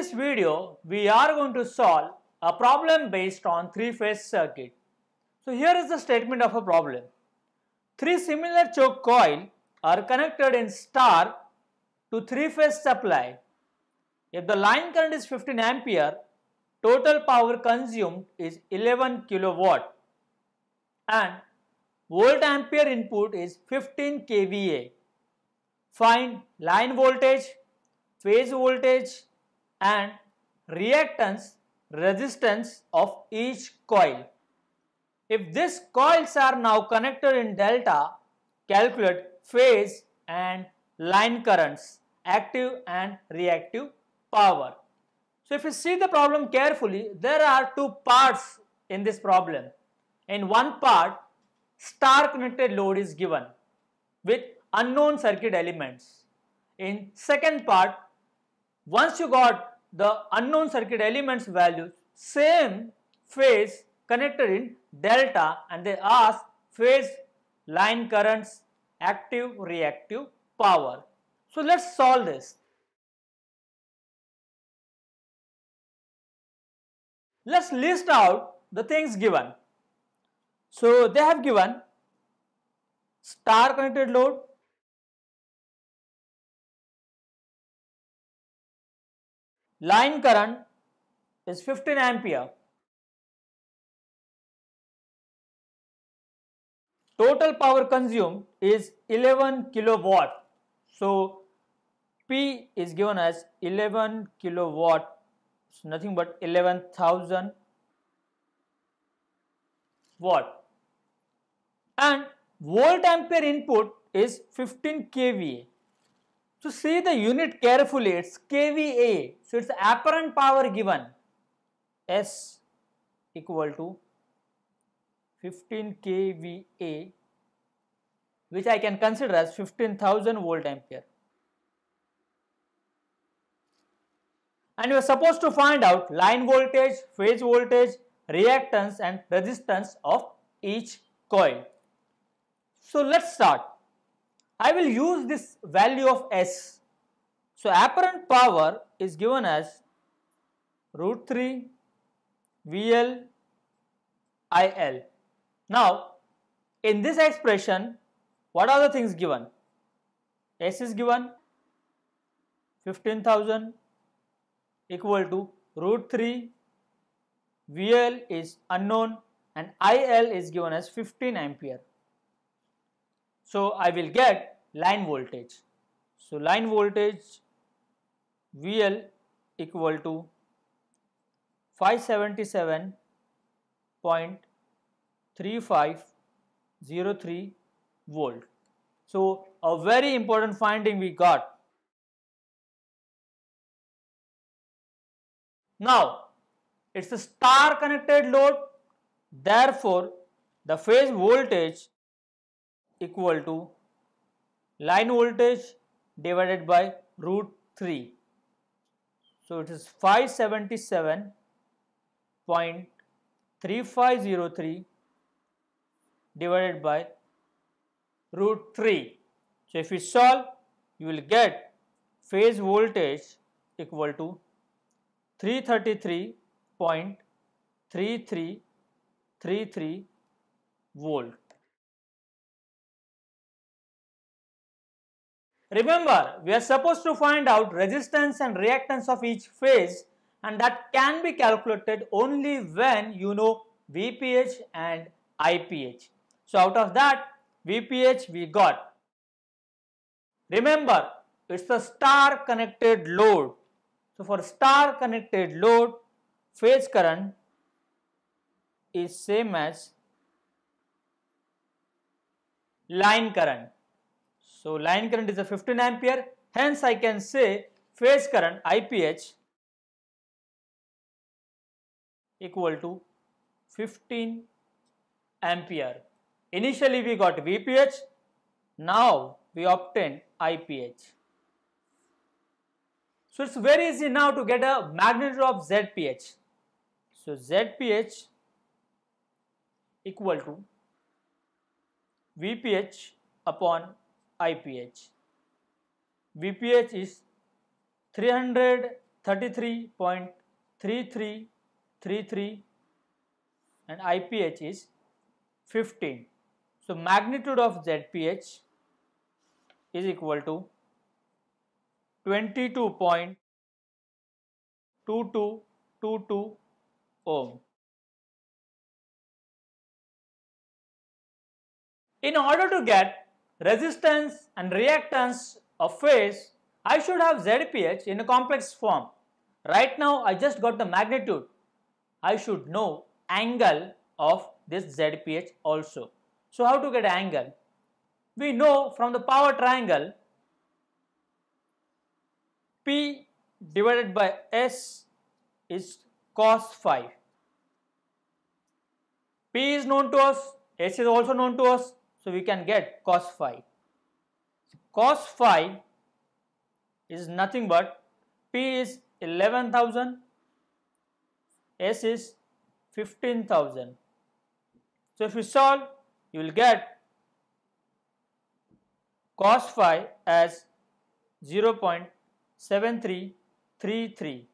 this video, we are going to solve a problem based on three-phase circuit. So here is the statement of a problem. Three similar choke coil are connected in star to three-phase supply. If the line current is 15 ampere, total power consumed is 11 kilowatt and volt ampere input is 15 kVA. Find line voltage, phase voltage, and reactance resistance of each coil. If these coils are now connected in delta, calculate phase and line currents, active and reactive power. So if you see the problem carefully, there are two parts in this problem. In one part, star connected load is given with unknown circuit elements. In second part, once you got the unknown circuit elements values same phase connected in delta and they ask phase line currents active reactive power. So let's solve this. Let's list out the things given. So they have given star connected load line current is 15 ampere. Total power consumed is 11 kilowatt. So P is given as 11 kilowatt, it's nothing but 11,000 watt. And volt ampere input is 15 kVA. So see the unit carefully, it's kVA. So its apparent power given S equal to 15 kVA which I can consider as 15,000 volt ampere. And you are supposed to find out line voltage, phase voltage, reactance and resistance of each coil. So let's start. I will use this value of S. So, apparent power is given as root 3 VL IL. Now, in this expression, what are the things given? S is given 15,000 equal to root 3 VL is unknown and IL is given as 15 ampere. So, I will get line voltage. So, line voltage VL equal to 577.3503 volt. So, a very important finding we got. Now, it is a star connected load therefore, the phase voltage equal to line voltage divided by root 3. So, it is 577.3503 divided by root 3. So, if you solve you will get phase voltage equal to 333.3333 volt. Remember, we are supposed to find out resistance and reactance of each phase and that can be calculated only when you know VPH and IPH. So out of that, VPH we got. Remember, it's the star connected load. So for star connected load, phase current is same as line current. So line current is a 15 ampere. Hence I can say phase current IPH equal to 15 ampere. Initially we got VPH. Now we obtain IPH. So it's very easy now to get a magnitude of ZPH. So ZPH equal to VPH upon IPH. VPH is 333.3333 and IPH is 15. So, magnitude of ZPH is equal to 22.2222 ohm. In order to get resistance and reactance of phase, I should have ZPH in a complex form. Right now, I just got the magnitude. I should know angle of this ZPH also. So, how to get angle? We know from the power triangle P divided by S is cos phi. P is known to us, S is also known to us. So, we can get cos phi. Cos phi is nothing but P is 11,000, S is 15,000. So, if you solve, you will get cos phi as 0.7333.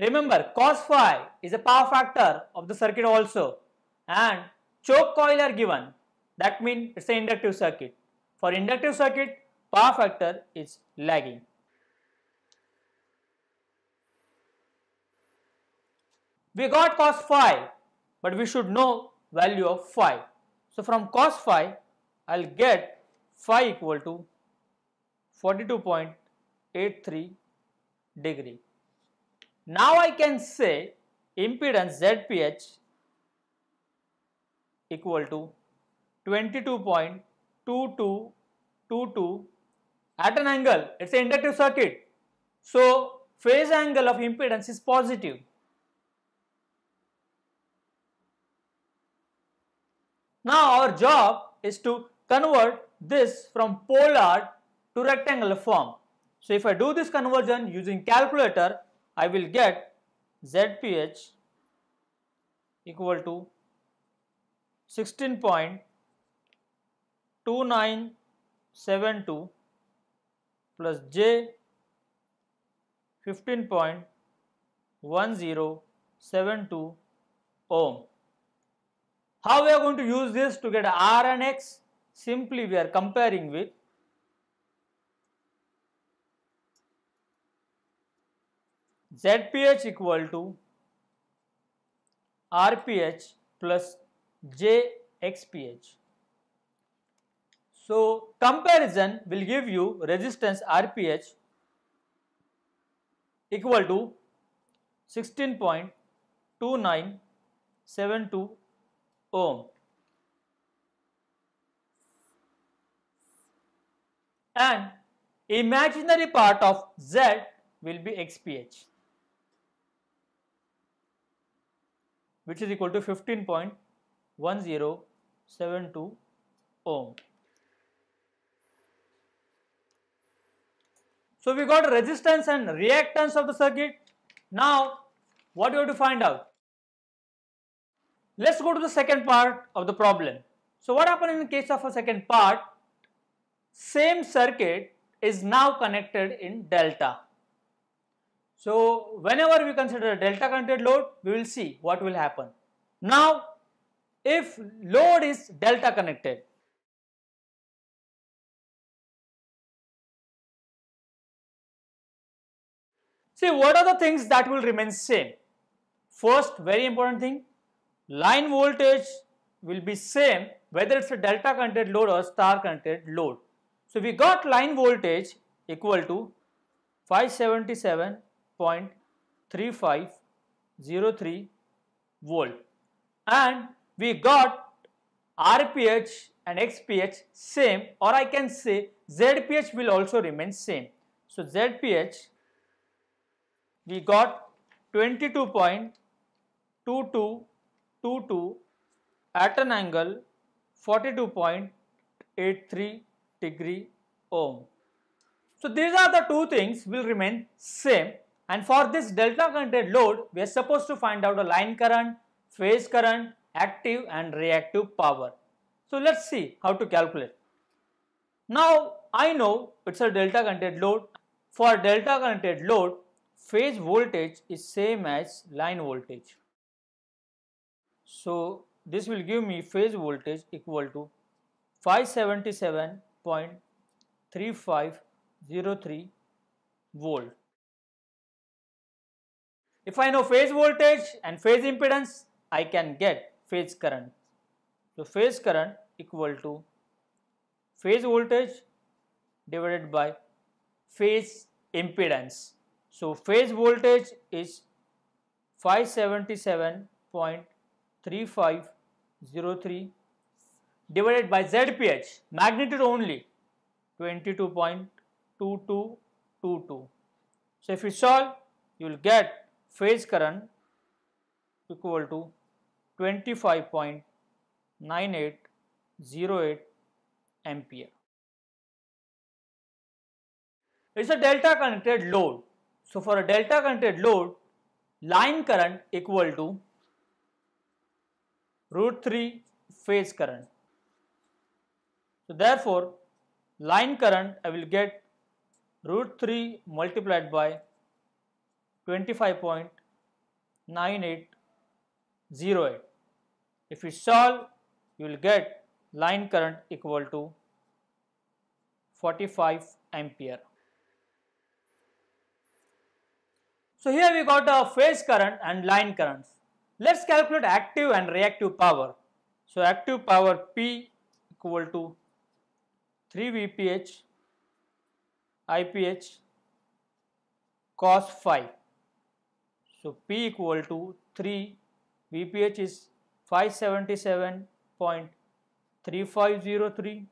Remember, cos phi is a power factor of the circuit also and choke coil are given that means it's an inductive circuit. For inductive circuit, power factor is lagging. We got cos phi, but we should know value of phi. So from cos phi, I'll get phi equal to 42.83 degree. Now I can say impedance ZPH equal to 22.2222 at an angle. It's an inductive circuit. So, phase angle of impedance is positive. Now, our job is to convert this from polar to rectangular form. So, if I do this conversion using calculator, I will get ZPH equal to 16. 2972 plus J 15.1072 ohm. How we are going to use this to get R and X? Simply we are comparing with ZPH equal to RPH plus JXPH. So, comparison will give you resistance RPH equal to 16.2972 ohm and imaginary part of Z will be XPH which is equal to 15.1072 ohm. So we got resistance and reactance of the circuit. Now what you have to find out? Let's go to the second part of the problem. So what happened in the case of a second part? Same circuit is now connected in delta. So whenever we consider a delta connected load, we will see what will happen. Now if load is delta connected, See, what are the things that will remain same? First, very important thing, line voltage will be same whether it's a delta connected load or star connected load. So, we got line voltage equal to 577.3503 volt and we got RPH and XPH same or I can say ZPH will also remain same. So, ZPH we got 22.2222 at an angle 42.83 degree ohm. So these are the two things will remain same and for this delta connected load we are supposed to find out a line current, phase current, active and reactive power. So let's see how to calculate. Now I know it's a delta connected load. For delta connected load phase voltage is same as line voltage. So this will give me phase voltage equal to 577.3503 volt. If I know phase voltage and phase impedance, I can get phase current. So phase current equal to phase voltage divided by phase impedance. So phase voltage is 577.3503 divided by ZPH magnitude only 22.2222. So if you solve you will get phase current equal to 25.9808 ampere. It is a delta connected load so for a delta connected load, line current equal to root 3 phase current. So therefore, line current I will get root 3 multiplied by 25.9808. If you solve, you will get line current equal to 45 ampere. So here we got a phase current and line currents. Let's calculate active and reactive power. So active power P equal to 3 Vph Iph cos phi. So P equal to 3 Vph is 577.3503.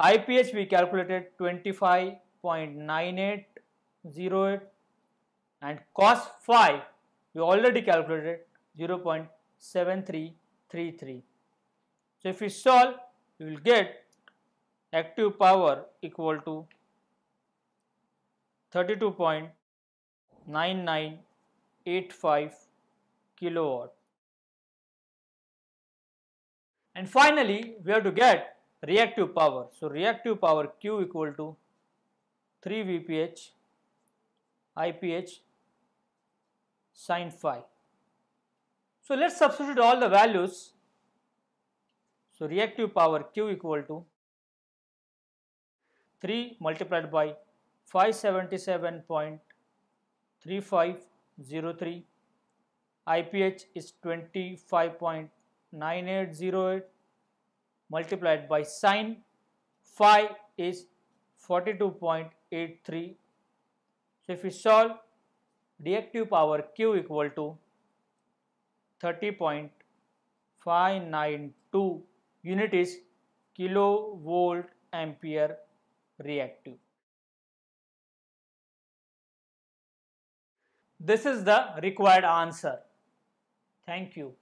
IPH we calculated 25.9808 and cos phi we already calculated 0.7333. So, if we solve you will get active power equal to 32.9985 kilowatt. And finally, we have to get reactive power. So, reactive power Q equal to 3 VPH IPH sine phi. So, let us substitute all the values. So, reactive power Q equal to 3 multiplied by 577.3503 IPH is 25.9808 multiplied by sine phi is 42.83. So, if we solve reactive power Q equal to 30.592 unit is kilovolt ampere reactive. This is the required answer. Thank you.